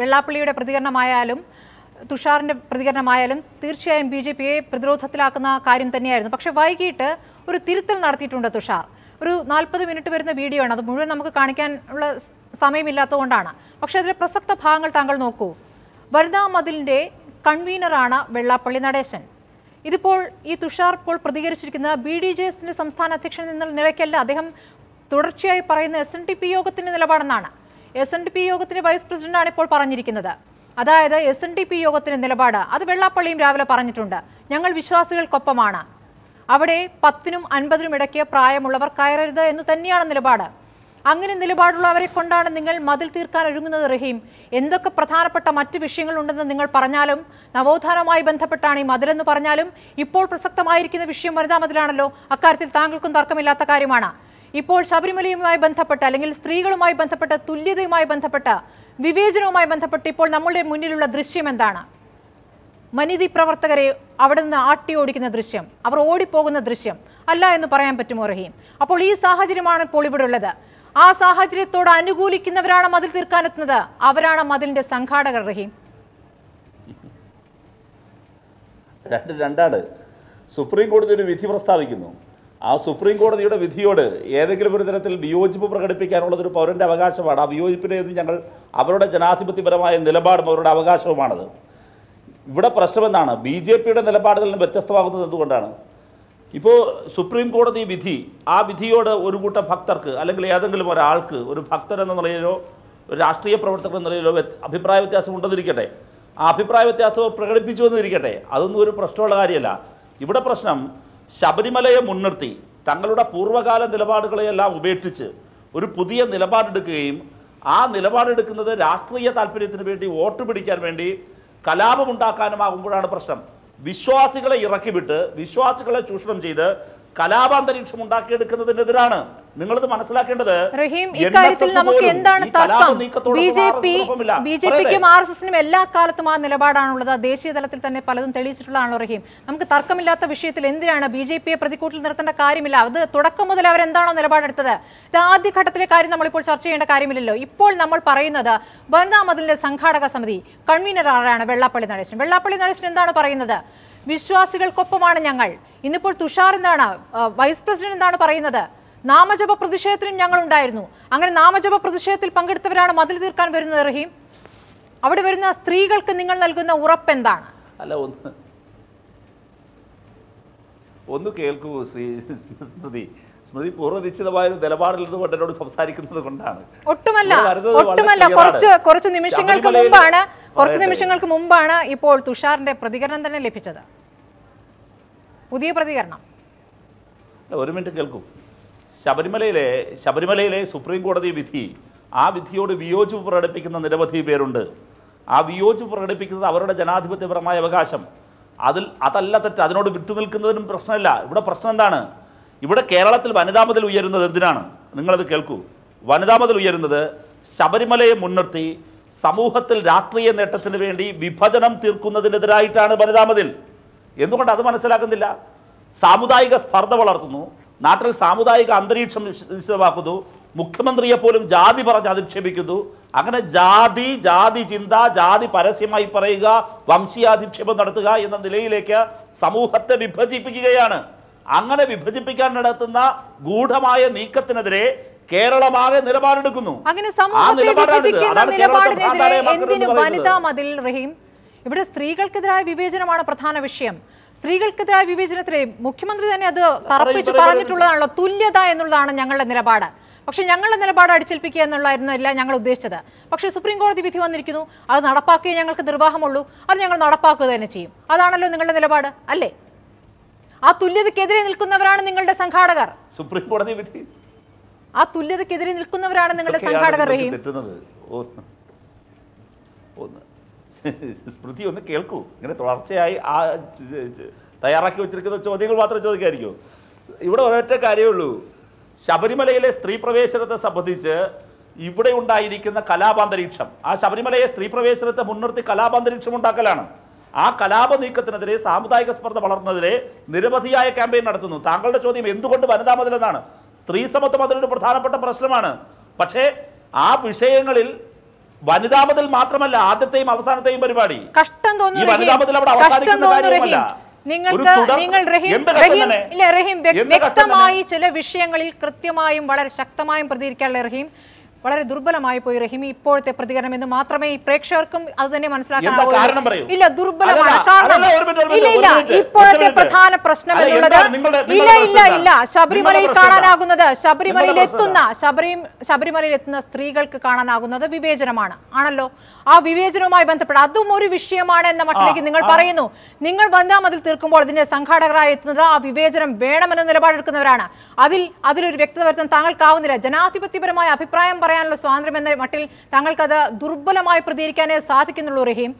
വെള്ളാപ്പള്ളിയുടെ പ്രതികരണമായാലും തുഷാറിന്റെ പ്രതികരണമായാലും തീർച്ചയായും B J പിയെ പ്രതിരോധത്തിലാക്കുന്ന കാര്യം തന്നെയായിരുന്നു പക്ഷെ വൈകിട്ട് ഒരു തിരുത്തൽ നടത്തിയിട്ടുണ്ട് തുഷാർ ഒരു നാൽപ്പത് മിനിറ്റ് വരുന്ന വീഡിയോ ആണ് അത് മുഴുവൻ നമുക്ക് കാണിക്കാനുള്ള സമയമില്ലാത്തതുകൊണ്ടാണ് പക്ഷെ അതിലെ പ്രസക്ത ഭാഗങ്ങൾ താങ്കൾ നോക്കൂ വനിതാ മതിലിന്റെ കൺവീനറാണ് വെള്ളാപ്പള്ളി നടേശൻ ഇതിപ്പോൾ ഈ തുഷാർ ഇപ്പോൾ പ്രതികരിച്ചിരിക്കുന്ന ബി ഡി ജെ എസിന്റെ സംസ്ഥാന അധ്യക്ഷൻ എന്ന നിലയ്ക്കല്ല അദ്ദേഹം തുടർച്ചയായി പറയുന്ന എസ് എൻ ടി പി യോഗത്തിൻ്റെ നിലപാടെന്നാണ് എസ് എൻ ഡി പി യോഗത്തിന്റെ വൈസ് പ്രസിഡന്റാണ് ഇപ്പോൾ പറഞ്ഞിരിക്കുന്നത് അതായത് എസ് എൻ ഡി പി യോഗത്തിന്റെ നിലപാട് അത് വെള്ളാപ്പള്ളിയും രാവിലെ പറഞ്ഞിട്ടുണ്ട് ഞങ്ങൾ വിശ്വാസികൾക്കൊപ്പമാണ് അവിടെ പത്തിനും അൻപതിനും ഇടയ്ക്ക് പ്രായമുള്ളവർ കയറരുത് എന്ന് തന്നെയാണ് നിലപാട് അങ്ങനെ നിലപാടുള്ളവരെ കൊണ്ടാണ് നിങ്ങൾ മതിൽ തീർക്കാൻ ഒരുങ്ങുന്നത് റഹീം എന്തൊക്കെ പ്രധാനപ്പെട്ട മറ്റ് വിഷയങ്ങളുണ്ടെന്ന് നിങ്ങൾ പറഞ്ഞാലും നവോത്ഥാനവുമായി ബന്ധപ്പെട്ടാണ് ഈ മതിലെന്ന് പറഞ്ഞാലും ഇപ്പോൾ പ്രസക്തമായിരിക്കുന്ന വിഷയം വനിതാ മതിലാണല്ലോ അക്കാര്യത്തിൽ താങ്കൾക്കും തർക്കമില്ലാത്ത കാര്യമാണ് ഇപ്പോൾ ശബരിമലയുമായി ബന്ധപ്പെട്ട അല്ലെങ്കിൽ സ്ത്രീകളുമായി ബന്ധപ്പെട്ട തുല്യതയുമായി ബന്ധപ്പെട്ട വിവേചനവുമായി ബന്ധപ്പെട്ട് ഇപ്പോൾ നമ്മളുടെ മുന്നിലുള്ള ദൃശ്യം എന്താണ് മനിതി പ്രവർത്തകരെ അവിടെ നിന്ന് ആട്ടി ഓടിക്കുന്ന ദൃശ്യം അവർ ഓടിപ്പോകുന്ന ദൃശ്യം അല്ല എന്ന് പറയാൻ പറ്റുമോ റഹീം അപ്പോൾ ഈ സാഹചര്യമാണ് ഇപ്പോൾ ഇവിടെ ഉള്ളത് ആ സാഹചര്യത്തോട് അനുകൂലിക്കുന്നവരാണ് മതിൽ തീർക്കാനെത്തുന്നത് അവരാണ് മതിലിന്റെ സംഘാടകർ റഹീം രണ്ട് രണ്ടാണ് സുപ്രീം കോടതി ഒരു വിധി പ്രസ്താവിക്കുന്നു ആ സുപ്രീം കോടതിയുടെ വിധിയോട് ഏതെങ്കിലും ഒരു തരത്തിൽ വിയോജിപ്പ് പ്രകടിപ്പിക്കാനുള്ളതൊരു പൗരൻ്റെ അവകാശമാണ് ആ വിയോജിപ്പിനെയും ഞങ്ങൾ അവരുടെ ജനാധിപത്യപരമായ നിലപാടും അവരുടെ അവകാശവുമാണത് ഇവിടെ പ്രശ്നമെന്നാണ് ബി ജെ പിയുടെ നിലപാടുകളിൽ നിന്ന് വ്യത്യസ്തമാകുന്നത് എന്തുകൊണ്ടാണ് ഇപ്പോൾ സുപ്രീം കോടതി വിധി ആ വിധിയോട് ഒരു കൂട്ടം ഭക്തർക്ക് അല്ലെങ്കിൽ ഏതെങ്കിലും ഒരാൾക്ക് ഒരു ഭക്തൻ എന്ന നിലയിലോ ഒരു രാഷ്ട്രീയ പ്രവർത്തകൻ എന്ന നിലയിലോ അഭിപ്രായ വ്യത്യാസം ഉണ്ടെന്നിരിക്കട്ടെ ആ അഭിപ്രായ വ്യത്യാസം പ്രകടിപ്പിച്ചു എന്നിരിക്കട്ടെ അതൊന്നും ഒരു പ്രശ്നമുള്ള കാര്യമല്ല ഇവിടെ പ്രശ്നം ശബരിമലയെ മുൻനിർത്തി തങ്ങളുടെ പൂർവ്വകാല നിലപാടുകളെയെല്ലാം ഉപേക്ഷിച്ച് ഒരു പുതിയ നിലപാടെടുക്കുകയും ആ നിലപാടെടുക്കുന്നത് രാഷ്ട്രീയ താല്പര്യത്തിന് വേണ്ടി വോട്ട് പിടിക്കാൻ വേണ്ടി കലാപമുണ്ടാക്കാനുമാകുമ്പോഴാണ് പ്രശ്നം വിശ്വാസികളെ ഇറക്കിവിട്ട് വിശ്വാസികളെ ചൂഷണം ചെയ്ത് കലാപാന്തരീക്ഷം ഉണ്ടാക്കിയെടുക്കുന്നതിനെതിരാണ് നിങ്ങളിത് മനസ്സിലാക്കേണ്ടത് റഹീം നമുക്ക് എന്താണ് തർക്കം എല്ലാ കാലത്തും ആ നിലപാടാണുള്ളത് ദേശീയ തലത്തിൽ തന്നെ പലതും തെളിയിച്ചിട്ടുള്ളതാണോ റഹീം നമുക്ക് തർക്കമില്ലാത്ത വിഷയത്തിൽ എന്തിനാണ് ബി ജെ പിയെ പ്രതിക്കൂട്ടിൽ നിർത്തേണ്ട കാര്യമില്ല അത് തുടക്കം മുതൽ അവരെന്താണോ നിലപാടെടുത്തത് ഇത് ആദ്യ ഘട്ടത്തിലെ കാര്യം നമ്മളിപ്പോൾ ചർച്ച ചെയ്യേണ്ട കാര്യമില്ലല്ലോ ഇപ്പോൾ നമ്മൾ പറയുന്നത് വനിതാ മതിലിന്റെ സംഘാടക സമിതി കൺവീനർ ആരാണ് വെള്ളാപ്പള്ളി നടേശൻ വെള്ളാപ്പള്ളി നടേശൻ എന്താണ് പറയുന്നത് വിശ്വാസികൾക്കൊപ്പമാണ് ഞങ്ങൾ ഇന്നിപ്പോൾ തുഷാർ എന്താണ് വൈസ് പ്രസിഡന്റ് എന്താണ് പറയുന്നത് നാമജപ പ്രതിഷേധത്തിനും ഞങ്ങൾ ഉണ്ടായിരുന്നു അങ്ങനെ നാമജപ പ്രതിഷേധത്തിൽ പങ്കെടുത്തവരാണ് മതിൽ തീർക്കാൻ വരുന്നത് റഹീം അവിടെ വരുന്ന സ്ത്രീകൾക്ക് നിങ്ങൾ നൽകുന്ന ഉറപ്പ് എന്താണ് അല്ല ഒന്ന് ഒന്ന് കേൾക്കൂ ശ്രീ സ്മൃതി സ്മൃതി പൂർവ്വനിശ്ചിതമായ ഒരു നിലപാടിൽ കൊണ്ട് എന്നോട് സംസാരിക്കുന്നത് കൊണ്ടാണ് ഒട്ടുമല്ല ഒട്ടുമല്ല കുറച്ച് കുറച്ച് നിമിഷങ്ങൾക്ക് മുമ്പാണ് കുറച്ച് നിമിഷങ്ങൾക്ക് മുമ്പാണ് ഇപ്പോൾ തുഷാറിന്റെ പ്രതികരണം തന്നെ ലഭിച്ചത് പുതിയ പ്രതികരണം ഒരു മിനിറ്റ് കേൾക്കൂ ശബരിമലയിലെ ശബരിമലയിലെ സുപ്രീം കോടതി വിധി ആ വിധിയോട് വിയോജിപ്പ് പ്രകടിപ്പിക്കുന്ന നിരവധി പേരുണ്ട് ആ വിയോജിപ്പ് പ്രകടിപ്പിക്കുന്നത് അവരുടെ ജനാധിപത്യപരമായ അവകാശം അതിൽ അതല്ല തെറ്റ് അതിനോട് നിൽക്കുന്നതിനും പ്രശ്നമില്ല ഇവിടെ പ്രശ്നം എന്താണ് ഇവിടെ കേരളത്തിൽ വനിതാ മതിൽ ഉയരുന്നത് എന്തിനാണ് നിങ്ങളത് കേൾക്കൂ വനിതാ മതിൽ ഉയരുന്നത് ശബരിമലയെ മുൻനിർത്തി സമൂഹത്തിൽ രാഷ്ട്രീയ നേട്ടത്തിന് വേണ്ടി വിഭജനം തീർക്കുന്നതിനെതിരായിട്ടാണ് വനിതാ മതിൽ എന്തുകൊണ്ട് അത് മനസ്സിലാക്കുന്നില്ല സാമുദായിക സ്പർദ്ധ വളർത്തുന്നു നാട്ടിൽ സാമുദായിക അന്തരീക്ഷം നിശ്ചിതമാക്കുന്നു മുഖ്യമന്ത്രിയെ പോലും ജാതി പറഞ്ഞ് അധിക്ഷേപിക്കുന്നു അങ്ങനെ ജാതി ജാതി ചിന്ത ജാതി പരസ്യമായി പറയുക വംശീയാധിക്ഷേപം നടത്തുക എന്ന നിലയിലേക്ക് സമൂഹത്തെ വിഭജിപ്പിക്കുകയാണ് അങ്ങനെ വിഭജിപ്പിക്കാൻ നടത്തുന്ന ഗൂഢമായ നീക്കത്തിനെതിരെ കേരളമാകെ നിലപാടെടുക്കുന്നു അങ്ങനെ വനിതാ റഹീം ഇവിടെ സ്ത്രീകൾക്കെതിരായ വിവേചനമാണ് പ്രധാന വിഷയം സ്ത്രീകൾക്കെതിരായ വിവേചനത്തിലെ മുഖ്യമന്ത്രി തന്നെ അത് തറപ്പിച്ച് പറഞ്ഞിട്ടുള്ളതാണല്ലോ തുല്യത എന്നുള്ളതാണ് ഞങ്ങളുടെ നിലപാട് പക്ഷേ ഞങ്ങൾ നിലപാട് അടിച്ചേൽപ്പിക്കുക എന്നുള്ളായിരുന്നില്ല ഞങ്ങൾ ഉദ്ദേശിച്ചത് പക്ഷേ സുപ്രീം കോടതി വിധി വന്നിരിക്കുന്നു അത് നടപ്പാക്കിയേ ഞങ്ങൾക്ക് നിർവാഹമുള്ളൂ അത് ഞങ്ങൾ നടപ്പാക്കുക തന്നെ ചെയ്യും അതാണല്ലോ നിങ്ങളുടെ നിലപാട് അല്ലേ ആ തുല്യതക്കെതിരെ നിൽക്കുന്നവരാണ് നിങ്ങളുടെ സംഘാടകർ സുപ്രീം കോടതി വിധി ആ തുല്യതക്കെതിരെ നിൽക്കുന്നവരാണ് നിങ്ങളുടെ സംഘാടകർ സ്മൃതി ഒന്ന് കേൾക്കൂ ഇങ്ങനെ തുടർച്ചയായി ആ തയ്യാറാക്കി വെച്ചിരിക്കുന്ന ചോദ്യങ്ങൾ മാത്രം ചോദിക്കായിരിക്കും ഇവിടെ ഒരൊറ്റ കാര്യമേ ഉള്ളൂ ശബരിമലയിലെ സ്ത്രീ പ്രവേശനത്തെ സംബന്ധിച്ച് ഇവിടെ ഉണ്ടായിരിക്കുന്ന കലാപാന്തരീക്ഷം ആ ശബരിമലയെ സ്ത്രീ പ്രവേശനത്തെ മുൻനിർത്തി കലാപാന്തരീക്ഷം ഉണ്ടാക്കലാണ് ആ കലാപ നീക്കത്തിനെതിരെ സാമുദായിക സ്പർദ്ധ വളർന്നതിരെ നിരവധിയായ ക്യാമ്പയിൻ നടത്തുന്നു താങ്കളുടെ ചോദ്യം എന്തുകൊണ്ട് വനിതാ മതിലെന്നാണ് സ്ത്രീ സമത്വം അതിലൊരു പ്രധാനപ്പെട്ട പ്രശ്നമാണ് പക്ഷേ ആ വിഷയങ്ങളിൽ വനിതാ മതിൽ മാത്രമല്ല ആദ്യത്തെയും അവസാനത്തെയും പരിപാടി ഈ വനിതാ മതിൽ അവിടെ അവസാനിക്കുന്ന കാര്യമല്ല നിങ്ങൾക്ക് നിങ്ങൾ റഹീം റഹീം ഇല്ല റഹീം വ്യക്തമായി ചില വിഷയങ്ങളിൽ കൃത്യമായും വളരെ ശക്തമായും പ്രതികരിക്കാനുള്ള റഹീം വളരെ ദുർബലമായി പോയി റഹിമി ഇപ്പോഴത്തെ പ്രതികരണം എന്ന് മാത്രമേ പ്രേക്ഷകർക്കും അത് തന്നെ മനസ്സിലാക്കാൻ ഇല്ല കാരണം ഇല്ല പ്രധാന പ്രശ്നം എന്നുള്ളത് ഇല്ല ഇല്ല ഇല്ല ശബരിമലയിൽ കാണാനാകുന്നത് ശബരിമലയിൽ എത്തുന്ന ശബരി ശബരിമലയിൽ എത്തുന്ന സ്ത്രീകൾക്ക് കാണാനാകുന്നത് വിവേചനമാണ് ആണല്ലോ ആ വിവേചനവുമായി ബന്ധപ്പെട്ട് അതും ഒരു വിഷയമാണ് എന്ന മട്ടിലേക്ക് നിങ്ങൾ പറയുന്നു നിങ്ങൾ മതിൽ തീർക്കുമ്പോൾ അതിന്റെ സംഘാടകരായി എത്തുന്നത് ആ വിവേചനം വേണമെന്ന നിലപാടെടുക്കുന്നവരാണ് അതിൽ അതിലൊരു വ്യക്തത വരുത്താൻ താങ്കൾക്കാവുന്നില്ല ജനാധിപത്യപരമായ അഭിപ്രായം പറയാനുള്ള സ്വാതന്ത്ര്യം എന്ന മട്ടിൽ തങ്ങൾക്കത് ദുർബലമായി പ്രതികരിക്കാനേ സാധിക്കുന്നുള്ളൂ റഹീം